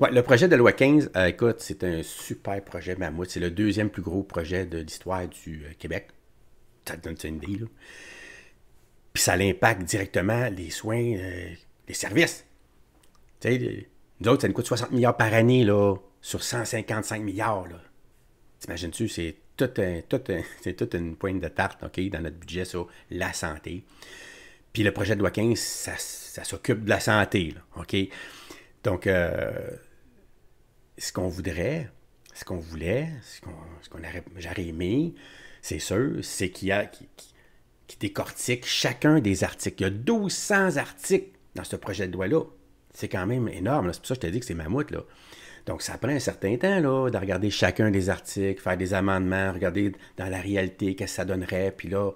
Ouais, le projet de loi 15, euh, écoute, c'est un super projet mammouth. C'est le deuxième plus gros projet de l'histoire du euh, Québec. Ça te donne une idée, Puis ça l'impact directement les soins, euh, les services. Tu sais, nous autres, ça nous coûte 60 milliards par année là, sur 155 milliards. Là. T'imagines-tu, c'est toute tout une pointe de tarte ok, dans notre budget sur la santé. Puis le projet de loi 15, ça, s'occupe de la santé. ok? Donc, euh, ce qu'on voudrait, ce qu'on voulait, ce qu'on qu j'aurais aimé, c'est sûr, c'est qu'il y a qui décortique chacun des articles. Il y a 1200 articles dans ce projet de loi-là. C'est quand même énorme. C'est pour ça que je t'ai dit que c'est mammouth. Là. Donc, ça prend un certain temps là, de regarder chacun des articles, faire des amendements, regarder dans la réalité qu'est-ce que ça donnerait, puis là,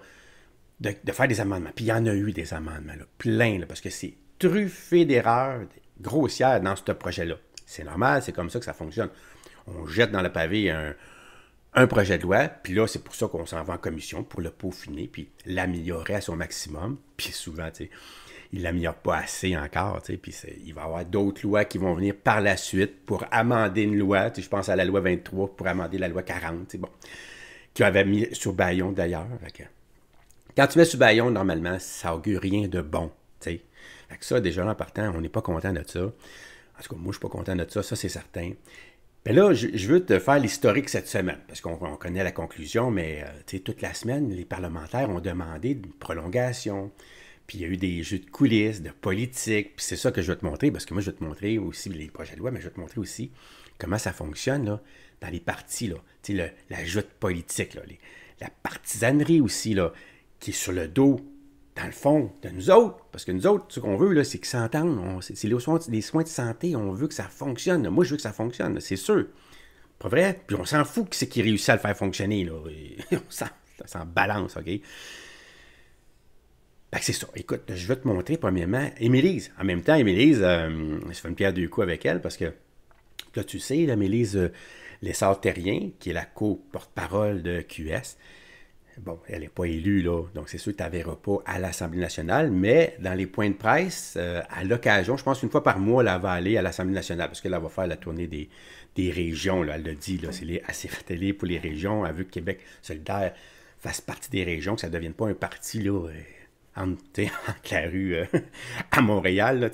de, faire des amendements. Puis il y en a eu des amendements, plein, parce que c'est truffé d'erreurs grossières dans ce projet-là. C'est normal, c'est comme ça que ça fonctionne. On jette dans le pavé un, un projet de loi, puis là, c'est pour ça qu'on s'en va en commission, pour le peaufiner, puis l'améliorer à son maximum. Puis souvent, tu sais, il l'améliore pas assez encore. Tu sais, puis il va y avoir d'autres lois qui vont venir par la suite pour amender une loi. Tu sais, je pense à la loi 23 pour amender la loi 40. Tu bon, qui avait mis sur Bayon d'ailleurs. Quand tu mets sur Bayon, normalement, ça augure rien de bon. que ça, déjà en partant, on n'est pas content de ça. En tout cas, moi, je ne suis pas content de ça, ça c'est certain. Mais là, je, veux te faire l'historique cette semaine, parce qu'on connaît la conclusion, mais euh, sais, toute la semaine, les parlementaires ont demandé une prolongation. Puis il y a eu des jeux de coulisses, de politique. Puis c'est ça que je vais te montrer, parce que moi, je vais te montrer aussi les projets de loi, mais je vais te montrer aussi comment ça fonctionne dans les partis. Tu sais, la joute politique, la partisanerie aussi, là, qui est sur le dos, dans le fond, de nous autres. Parce que nous autres, ce qu'on veut, c'est qu'ils s'entendent. C'est les soins, de santé, on veut que ça fonctionne. Moi, je veux que ça fonctionne, c'est sûr. Pas vrai? Puis on s'en fout que c'est qui réussit à le faire fonctionner. Là. on s'en balance, OK? Ben, c'est ça. Écoute, je vais te montrer premièrement Émilise. En même temps, Émilise, euh, je fais une pierre deux coups avec elle parce que là, tu sais, là, Mélise euh, les terrien qui est la co-porte-parole de QS, bon, elle n'est pas élue, là, donc c'est sûr que tu ne pas à l'Assemblée nationale, mais dans les points de presse, euh, à l'occasion, je pense une fois par mois, elle va aller à l'Assemblée nationale, parce qu'elle va faire la tournée des, régions, là, elle le dit, là, c'est assez télé pour les régions, elle veut que Québec solidaire fasse partie des régions, que ça ne devienne pas un parti, là, entre, la rue euh, à Montréal,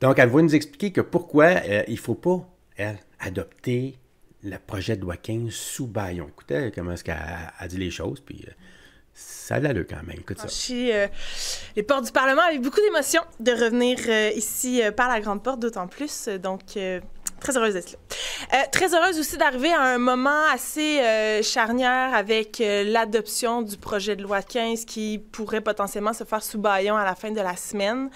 Donc, elle va nous expliquer que pourquoi euh, il ne faut pas elle, adopter le projet de loi 15 sous baillon. Écoutez comment est-ce qu'elle a dit les choses, puis euh, ça l'a le quand même. Écoute les portes du Parlement avec beaucoup d'émotion de revenir ici par la grande porte, d'autant plus. Donc, Très heureuse d'être là. Euh, très heureuse aussi d'arriver à un moment assez euh, charnière avec euh, l'adoption du projet de loi 15 qui pourrait potentiellement se faire sous bâillon à la fin de la semaine.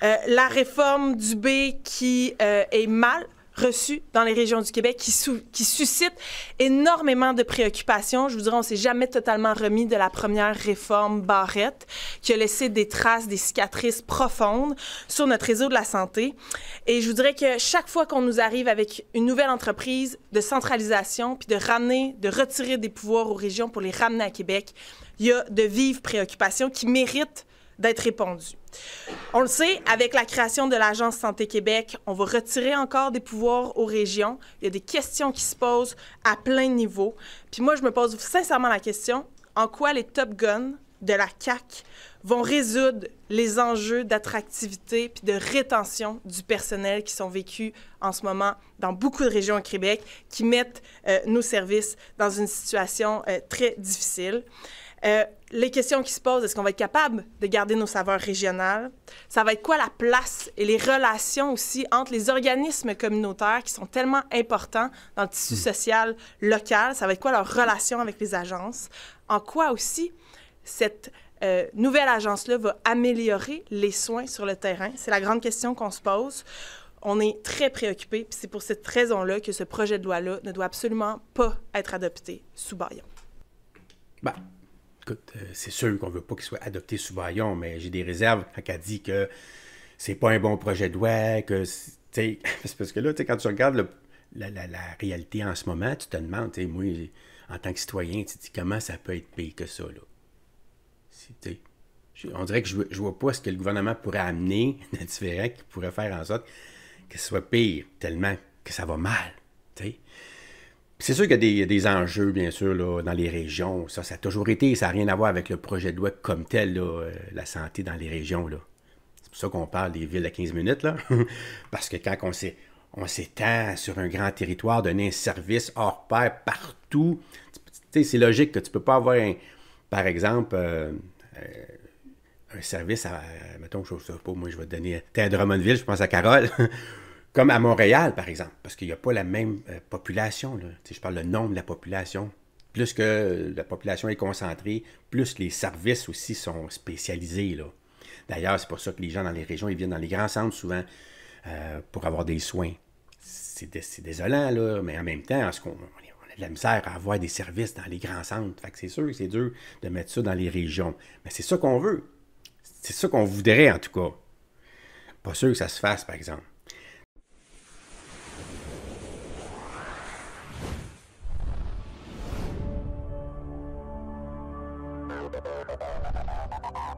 la réforme du B qui est mal reçus dans les régions du Québec qui, suscitent énormément de préoccupations. Je vous dirais, on s'est jamais totalement remis de la première réforme Barrette qui a laissé des traces, des cicatrices profondes sur notre réseau de la santé. Et je vous dirais que chaque fois qu'on nous arrive avec une nouvelle entreprise de centralisation, puis de ramener, de retirer des pouvoirs aux régions pour les ramener à Québec, il y a de vives préoccupations qui méritent d'être répondu. On le sait, avec la création de l'Agence Santé Québec, on va retirer encore des pouvoirs aux régions. Il y a des questions qui se posent à plein niveau Puis moi, je me pose sincèrement la question, en quoi les Top Gun de la CAQ vont résoudre les enjeux d'attractivité puis de rétention du personnel qui sont vécus en ce moment dans beaucoup de régions au Québec, qui mettent euh, nos services dans une situation euh, très difficile. Euh, les questions qui se posent, est-ce qu'on va être capable de garder nos saveurs régionales? Ça va être quoi la place et les relations aussi entre les organismes communautaires qui sont tellement importants dans le tissu hmm. social local? Ça va être quoi leur relation avec les agences? En quoi aussi cette euh, nouvelle agence-là va améliorer les soins sur le terrain? C'est la grande question qu'on se pose. On est très préoccupés, puis c'est pour cette raison-là que ce projet de loi-là ne doit absolument pas être adopté sous Bayon. Bah écoute, euh, c'est sûr qu'on ne veut pas qu'il soit adopté sous baillon, mais j'ai des réserves quand elle dit que c'est pas un bon projet de loi, que c'est parce que là, quand tu regardes la, réalité en ce moment, tu te demandes, moi, en tant que citoyen, tu te dis comment ça peut être pire que ça, là. On dirait que je, ne vois pas ce que le gouvernement pourrait amener de différent qui pourrait faire en sorte que ce soit pire, tellement que ça va mal. C'est sûr qu'il y a des, enjeux, bien sûr, dans les régions. Ça, ça a toujours été, ça n'a rien à voir avec le projet de loi comme tel, euh, la santé dans les régions. C'est pour ça qu'on parle des villes à 15 minutes, là. parce que quand on s'étend sur un grand territoire, donner un service hors pair partout, c'est logique que tu ne peux pas avoir, par exemple, euh, euh, un service à, mettons, je sais pas, moi je vais te donner, t'es à Drummondville, je pense à Carole. Comme à Montréal, par exemple, parce qu'il n'y a pas la même euh, population. Là. Je parle le nombre de la population. Plus que la population est concentrée, plus les services aussi sont spécialisés. Là. D'ailleurs, c'est pour ça que les gens dans les régions, ils viennent dans les grands centres souvent euh, pour avoir des soins. C'est, désolant, là, mais en même temps, on, a de la misère à avoir des services dans les grands centres. c'est sûr que c'est dur de mettre ça dans les régions. Mais c'est ça qu'on veut. C'est ça qu'on voudrait, en tout cas. Pas sûr que ça se fasse, par exemple. Thank you.